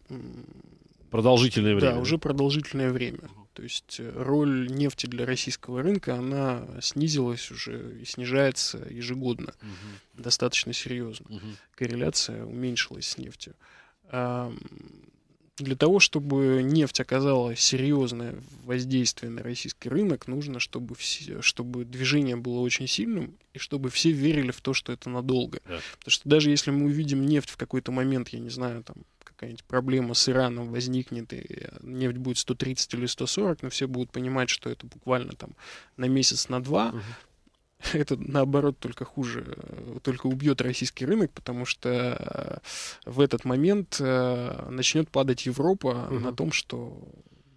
Продолжительное время. Да, уже продолжительное время. То есть э, роль нефти для российского рынка, она снизилась уже и снижается ежегодно угу. достаточно серьезно. Угу. Корреляция уменьшилась с нефтью. Для того, чтобы нефть оказала серьезное воздействие на российский рынок, нужно, чтобы, все, чтобы движение было очень сильным и чтобы все верили в то, что это надолго. Да. Потому что даже если мы увидим нефть в какой-то момент, я не знаю, там какая-нибудь проблема с Ираном возникнет, и э, нефть будет 130 или 140, но все будут понимать, что это буквально там на месяц, на два, угу. это наоборот только хуже, э, только убьет российский рынок, потому что э, в этот момент э, начнет падать Европа угу. на том, что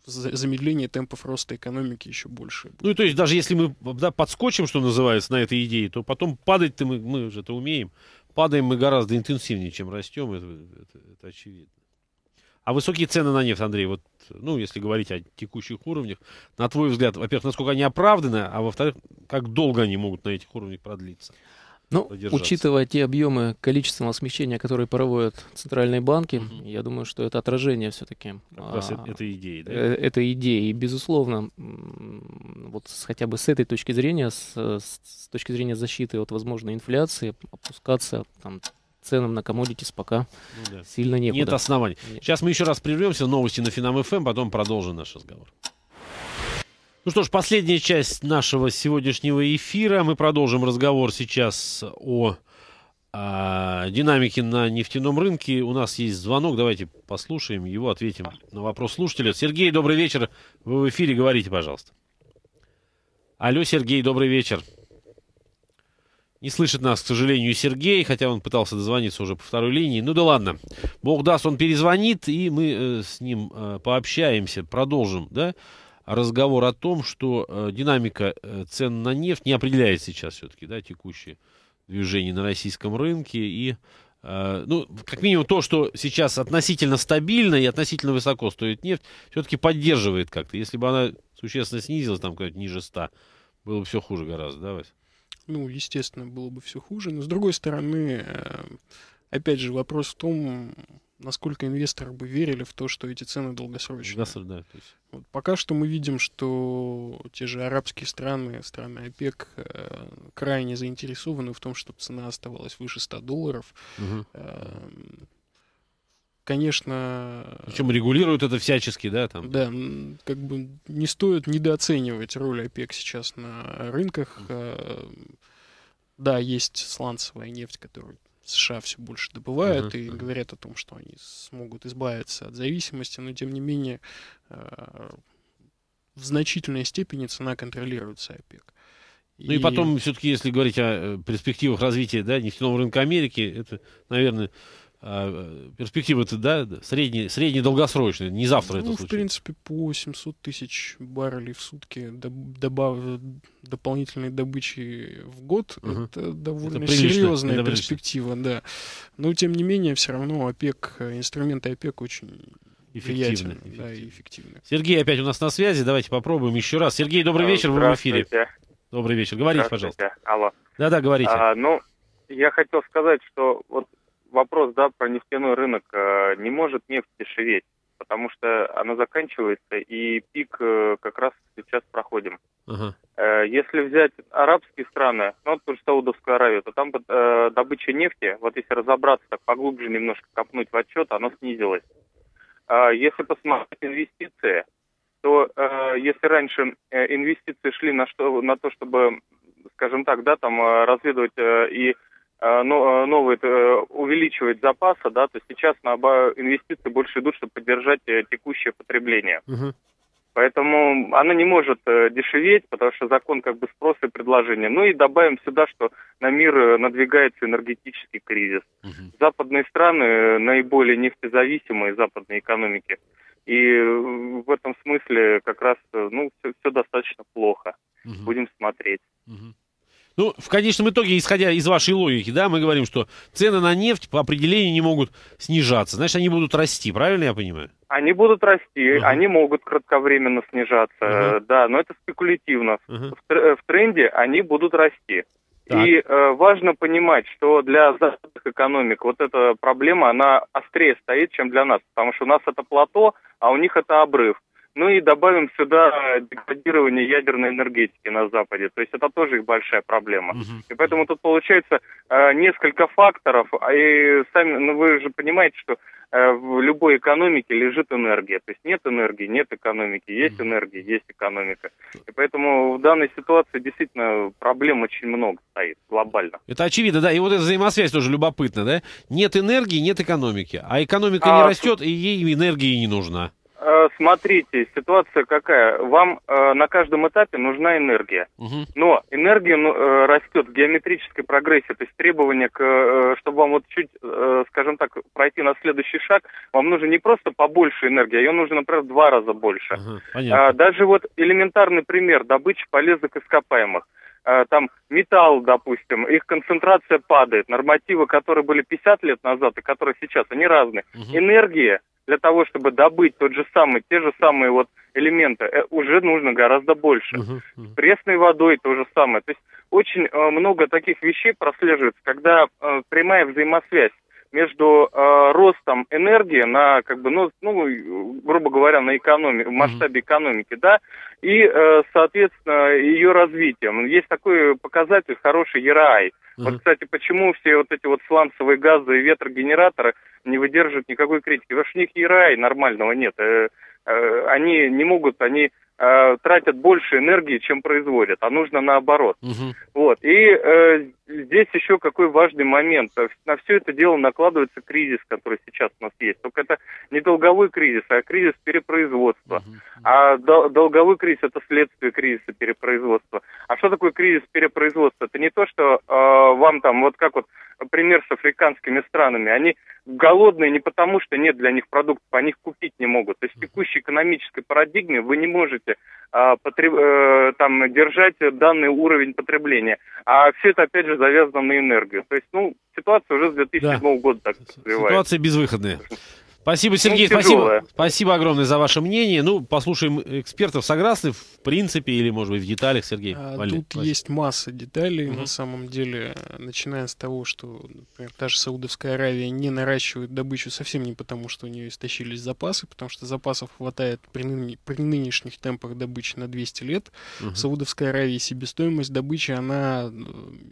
замедление темпов роста экономики еще больше. Будет. Ну и то есть даже если мы да, подскочим, что называется, на этой идее, то потом падать-то мы, мы же это умеем. Падаем мы гораздо интенсивнее, чем растем, это, это, это очевидно. А высокие цены на нефть, Андрей, вот ну, если говорить о текущих уровнях, на твой взгляд, во-первых, насколько они оправданы, а во-вторых, как долго они могут на этих уровнях продлиться? Ну, учитывая те объемы количественного смещения, которые проводят центральные банки, Mm -hmm. я думаю, что это отражение все-таки. А, это идеи, да? Э, это идеи. И, безусловно, вот хотя бы с этой точки зрения, с, с точки зрения защиты от возможной инфляции, опускаться там ценам на коммодитис пока ну, да. сильно некуда. Нет оснований. Нет. Сейчас мы еще раз прервемся, новости на Финам ФМ, эм, потом продолжим наш разговор. Ну что ж, последняя часть нашего сегодняшнего эфира. Мы продолжим разговор сейчас о, о а, динамике на нефтяном рынке. У нас есть звонок, давайте послушаем его, ответим на вопрос слушателя. Сергей, добрый вечер. Вы в эфире, говорите, пожалуйста. Алло, Сергей, добрый вечер. Не слышит нас, к сожалению, Сергей, хотя он пытался дозвониться уже по второй линии. Ну да ладно, бог даст, он перезвонит, и мы э, с ним э, пообщаемся, продолжим, да, разговор о том, что э, динамика э, цен на нефть не определяет сейчас все-таки, да, текущее движение на российском рынке, и э, ну, как минимум то, что сейчас относительно стабильно и относительно высоко стоит нефть, все-таки поддерживает как-то. Если бы она существенно снизилась, там, как ниже 100, было бы все хуже гораздо, да, Вась? ну, естественно, было бы все хуже. Но с другой стороны, эм, опять же, вопрос в том, насколько инвесторы бы верили в то, что эти цены долгосрочные. Да, да, то есть. Вот пока что мы видим, что те же арабские страны, страны ОПЕК, э, крайне заинтересованы в том, чтобы цена оставалась выше 100 долларов. Угу. Э, конечно... Э, Причем регулируют это всячески, да? Там? Да, как бы не стоит недооценивать роль ОПЕК сейчас на рынках. Э, да, есть сланцевая нефть, которую США все больше добывают uh-huh, и uh-huh. говорят о том, что они смогут избавиться от зависимости, но тем не менее э, в значительной степени цена контролируется ОПЕК. И... Ну и потом, все-таки, если говорить о перспективах развития да, нефтяного рынка Америки, это, наверное, а, э, перспективы-то, да, средние, средние долгосрочные, не завтра ну, это случится. в принципе, по 800 тысяч баррелей в сутки добав... дополнительной добычи в год, угу. это довольно это прилично, серьезная это перспектива, да. Но, тем не менее, все равно ОПЕК, инструменты ОПЕК очень эффективны. Да, эффективны. Сергей опять у нас на связи, давайте попробуем еще раз. Сергей, добрый вечер, вы в эфире. Добрый вечер, говорите, пожалуйста. Алло. Да-да, говорите. А, ну, я хотел сказать, что вот вопрос, да, про нефтяной рынок. Э, не может нефть дешеветь, потому что она заканчивается, и пик э, как раз сейчас проходим. Ага. Э, если взять арабские страны, ну, вот ту же то там добыча нефти, вот если разобраться, так поглубже немножко копнуть в отчет, она снизилась. А если посмотреть инвестиции, то если раньше инвестиции шли на, что, на то, чтобы, скажем так, да, там разведывать и Э, э, новые, э, увеличивать запасы, да, то есть сейчас на инвестиции больше идут, чтобы поддержать текущее потребление. Угу. Поэтому она не может дешеветь, потому что закон как бы спрос и предложение. Ну и добавим сюда, что на мир надвигается энергетический кризис. Угу. Западные страны наиболее нефтезависимые западные экономики. И в этом смысле как раз ну все, все достаточно плохо. Угу. Будем смотреть. Угу. Ну, в конечном итоге, исходя из вашей логики, да, мы говорим, что цены на нефть по определению не могут снижаться. Значит, они будут расти, правильно я понимаю? Они будут расти, uh-huh. они могут кратковременно снижаться, uh-huh. да, но это спекулятивно. Uh-huh. В, э, в тренде они будут расти. Так. И э, важно понимать, что для западных экономик вот эта проблема, она острее стоит, чем для нас, потому что у нас это плато, а у них это обрыв. Ну и добавим сюда деградирование ядерной энергетики на Западе. То есть это тоже их большая проблема. Угу. И поэтому тут получается э, несколько факторов. А и сами, ну вы же понимаете, что э, в любой экономике лежит энергия. То есть нет энергии, нет экономики. Есть угу. энергия, есть экономика. И поэтому в данной ситуации действительно проблем очень много стоит глобально. Это очевидно, да. И вот эта взаимосвязь тоже любопытна, да? Нет энергии, нет экономики. А экономика а... не растет, и ей энергии не нужна. Э, смотрите, ситуация какая. Вам э, на каждом этапе нужна энергия. Угу. Но энергия ну, э, растет в геометрической прогрессии. То есть требования, к, э, чтобы вам вот чуть, э, скажем так, пройти на следующий шаг, вам нужно не просто побольше энергии, а ее нужно, например, в два раза больше. Угу, понятно. а, даже вот элементарный пример добычи полезных ископаемых э, там металл, допустим, их концентрация падает, нормативы, которые были 50 лет назад и которые сейчас, они разные. Угу. Энергия для того, чтобы добыть тот же самый, те же самые вот элементы, э, уже нужно гораздо больше. Угу, угу. С пресной водой то же самое. То есть очень э, много таких вещей прослеживается, когда э, прямая взаимосвязь между э, ростом энергии на, как бы, ну, ну грубо говоря, на экономи- в масштабе экономики, да, и, э, соответственно, ее развитием. Есть такой показатель хороший ERI. Uh-huh. Вот, кстати, почему все вот эти вот сланцевые газы и ветрогенераторы не выдерживают никакой критики? Потому что у них ERI нормального нет. Э, э, они не могут, они э, тратят больше энергии, чем производят, а нужно наоборот. Uh-huh. Вот. И э, здесь еще какой важный момент. Э, на все это дело накладывается кризис, который сейчас у нас есть. Только это не долговой кризис, а кризис перепроизводства. Uh-huh. А дол- долговой кризис – это следствие кризиса перепроизводства. А что такое кризис перепроизводства? Это не то, что э, вам там, вот как вот пример с африканскими странами, они голодные не потому, что нет для них продуктов, они их купить не могут. То есть в текущей экономической парадигме вы не можете э, потреб- э, там, держать данный уровень потребления. А все это, опять же, завязана на энергию. То есть, ну, ситуация уже с 2007 да. года так развивается. Ситуация безвыходная. Спасибо, Сергей, спасибо. Спасибо огромное за ваше мнение. Ну, послушаем экспертов. Согласны в принципе или, может быть, в деталях, Сергей? А, тут Валерий. есть масса деталей, угу. на самом деле, начиная с того, что, например, та же Саудовская Аравия не наращивает добычу совсем не потому, что у нее истощились запасы, потому что запасов хватает при, ны... при нынешних темпах добычи на 200 лет. Угу. В Саудовской Аравии себестоимость добычи, она э,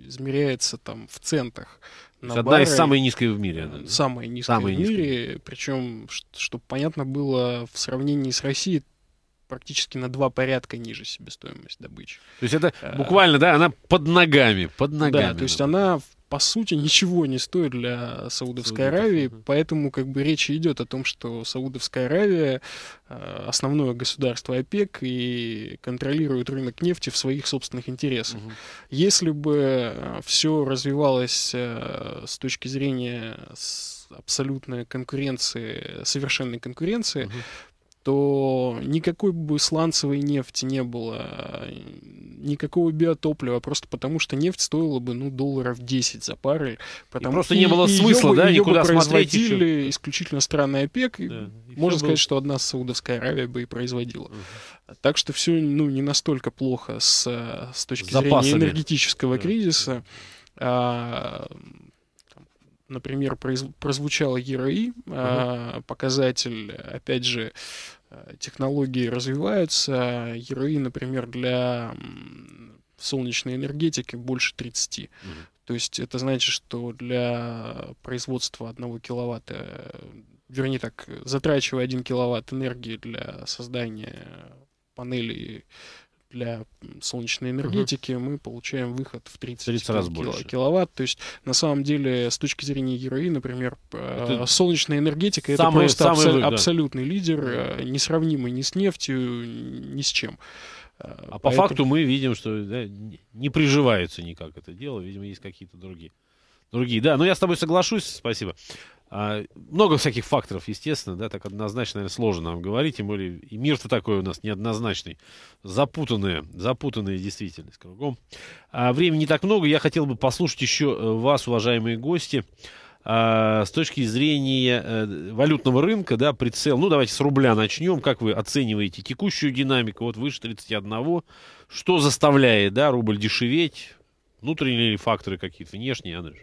измеряется там в центах на одна бары. из самой низкой в мире. Самая низкая самая в мире. Низкая. Причем, чтобы понятно было, в сравнении с Россией практически на два порядка ниже себестоимость добычи. То есть это а, буквально, да, она под ногами, под ногами. Да, то есть она по сути ничего не стоит для Саудовской Саудитов, Аравии, да. поэтому как бы речь идет о том, что Саудовская Аравия э, основное государство ОПЕК и контролирует рынок нефти в своих собственных интересах. Угу. Если бы э, все развивалось э, с точки зрения абсолютной конкуренции, совершенной конкуренции, угу то никакой бы сланцевой нефти не было, никакого биотоплива, просто потому что нефть стоила бы, ну, долларов 10 за баррель. Потому... просто и, не было и смысла, ее, да, ее никуда бы смотреть еще. исключительно страны ОПЕК. Да, и можно сказать, было... что одна Саудовская Аравия бы и производила. Угу. Так что все, ну, не настолько плохо с, с точки Запасами. зрения энергетического да. кризиса. А, например, прозвучала ЕРАИ, угу. А, показатель, опять же, э, технологии развиваются, ЕРАИ, например, для солнечной энергетики больше 30. Угу. То есть это значит, что для производства 1 киловатта, вернее так, затрачивая 1 киловатт энергии для создания панелей для солнечной энергетики, угу. мы получаем выход в 30, 30 раз кило- больше. киловатт. То есть, на самом деле, с точки зрения ЕРАИ, например, это э, солнечная энергетика это просто самый абсо- да. абсолютный лидер, э, несравнимый ни с нефтью, ни с чем. Э, а Поэтому... по факту мы видим, что да, не приживается никак это дело. Видимо, есть какие-то другие. Другие, да. Ну, я с тобой соглашусь, спасибо. А, много всяких факторов, естественно, да, так однозначно, наверное, сложно нам говорить, тем более и мир-то такой у нас неоднозначный, запутанная, запутанная действительность кругом. А, времени не так много, я хотел бы послушать еще э, вас, уважаемые гости, а, с точки зрения а, валютного рынка, да, прицел, ну, давайте с рубля начнем, как вы оцениваете текущую динамику, вот выше 31, что заставляет, да, рубль дешеветь, внутренние факторы какие-то, внешние, Андрюш?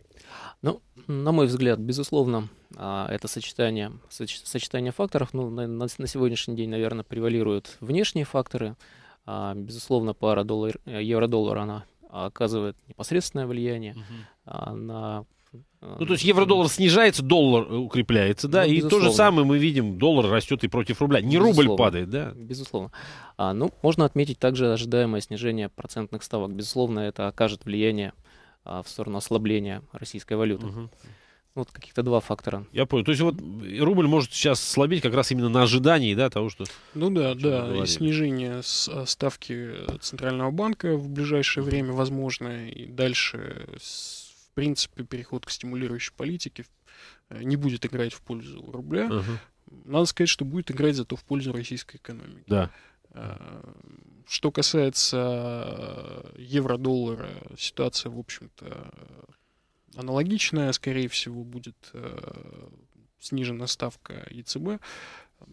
Ну, на мой взгляд, безусловно, а, это сочетание, сочетание факторов. Ну, на, на сегодняшний день, наверное, превалируют внешние факторы. А, безусловно, пара доллар, евро-доллар, она оказывает непосредственное влияние угу. на ну, то есть евро-доллар снижается, доллар э, укрепляется, да, ну, и то же самое мы видим, доллар растет и против рубля, не безусловно. рубль падает, да? Безусловно. А, ну, можно отметить также ожидаемое снижение процентных ставок. Безусловно, это окажет влияние а, в сторону ослабления российской валюты. Угу. Вот каких-то два фактора. Я понял. То есть вот э, рубль может сейчас слабеть как раз именно на ожидании да, того, что... Ну да, да. И снижение э, ставки Центрального банка в ближайшее время возможно. И дальше, в принципе, переход к стимулирующей политике э, не будет играть в пользу рубля. Угу. Надо сказать, что будет играть зато в пользу российской экономики. Да. Э, что касается э, евро-доллара, ситуация, в общем-то, аналогичная. Скорее всего, будет э, снижена ставка ЕЦБ.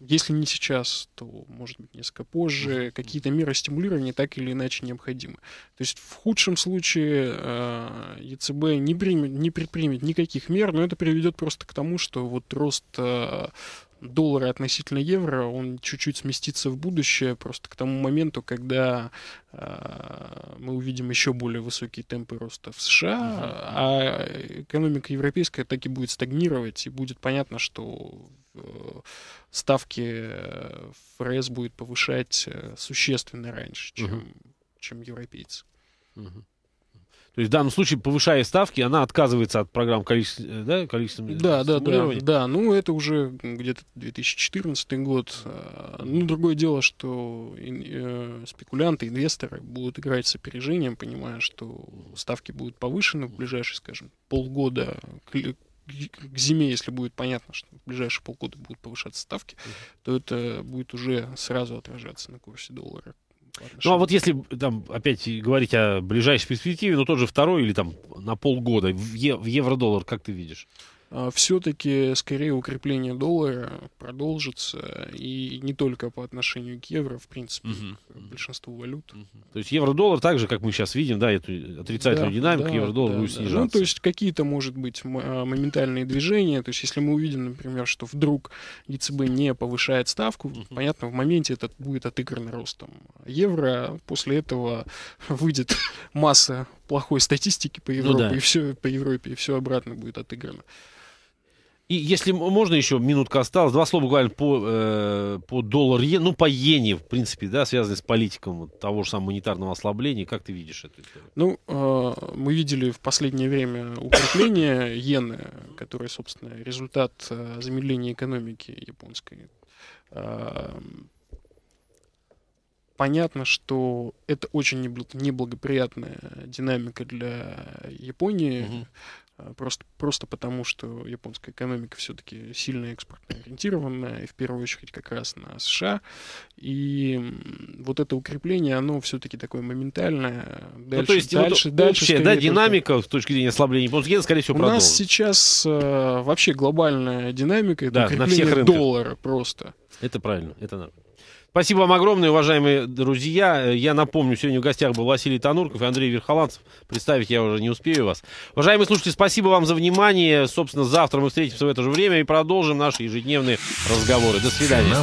Если не сейчас, то, может быть, несколько позже. Какие-то меры стимулирования так или иначе необходимы. То есть в худшем случае ЕЦБ не, примет, не предпримет никаких мер, но это приведет просто к тому, что вот рост доллара относительно евро, он чуть-чуть сместится в будущее, просто к тому моменту, когда э, мы увидим еще более высокие темпы роста в США, угу. а экономика европейская так и будет стагнировать, и будет понятно, что э, ставки э, ФРС будет повышать э, существенно раньше, чем, угу. чем европейцы. Угу. То есть в данном случае, повышая ставки, она отказывается от программ количества, э, да, количественного да, да, да, да, ну это уже где-то 2014 год. А, ну, другое дело, что э, спекулянты, инвесторы будут играть с опережением, понимая, что ставки будут повышены в ближайшие, скажем, полгода к зиме, если будет понятно, что в ближайшие полгода будут повышаться ставки, то это будет уже сразу отражаться на курсе доллара. Ну, а вот если, там, опять говорить о ближайшей перспективе, ну, тот же второй или там на полгода в, в евро-доллар, как ты видишь? А все-таки скорее укрепление доллара продолжится, и не только по отношению к евро, в принципе, угу. к большинству валют. Угу. То есть евро-доллар, так же, как мы сейчас видим, да, эту отрицательную да, динамику, да, евро-доллар да, будет снижаться. Ну, то есть какие-то, может быть, а, моментальные движения, то есть если мы увидим, например, что вдруг ЕЦБ не повышает ставку, угу. понятно, в моменте это будет отыграно ростом а евро, после этого выйдет масса плохой статистики по ну Европе, ну, да. и все по Европе, и все обратно будет отыграно. И если можно еще минутка осталось, два слова буквально по, э, по доллар е, ну по иене, в принципе, да, связанной с политиком того же самого монетарного ослабления. Как ты видишь это? Ну, э, мы видели в последнее время укрепление иены, которое, собственно, результат э, замедления экономики японской. Э, понятно, что это очень неблагоприятная динамика для Японии. Угу. Просто, просто потому, что японская экономика все-таки сильно экспортно ориентированная, и в первую очередь как раз на США. И вот это укрепление, оно все-таки такое моментальное. Ну, дальше, ну, то есть дальше, вот дальше общая, да, динамика только... с точки зрения ослабления японского иена, скорее всего, У продолжит. нас сейчас э, вообще глобальная динамика, это да, укрепление на всех рынках. доллара просто. Это правильно, это надо. Спасибо вам огромное, уважаемые друзья. Э, я напомню, сегодня в гостях был Василий Танурков и Андрей Верхоланцев. Представить я уже не успею вас. Уважаемые слушатели, спасибо вам за внимание. Собственно, завтра мы встретимся в это же время и продолжим наши ежедневные разговоры. До свидания.